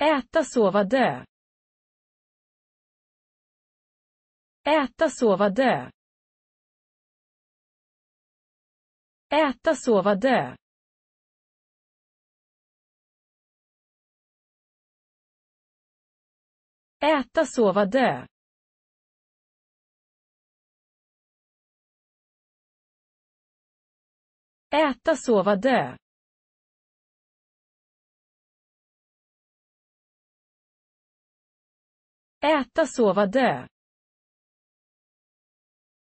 Äta, sova, dö. Äta, sova, dö. Äta, sova, dö. Äta, sova, dö. Äta, sova, dö. Äta, sova, dö.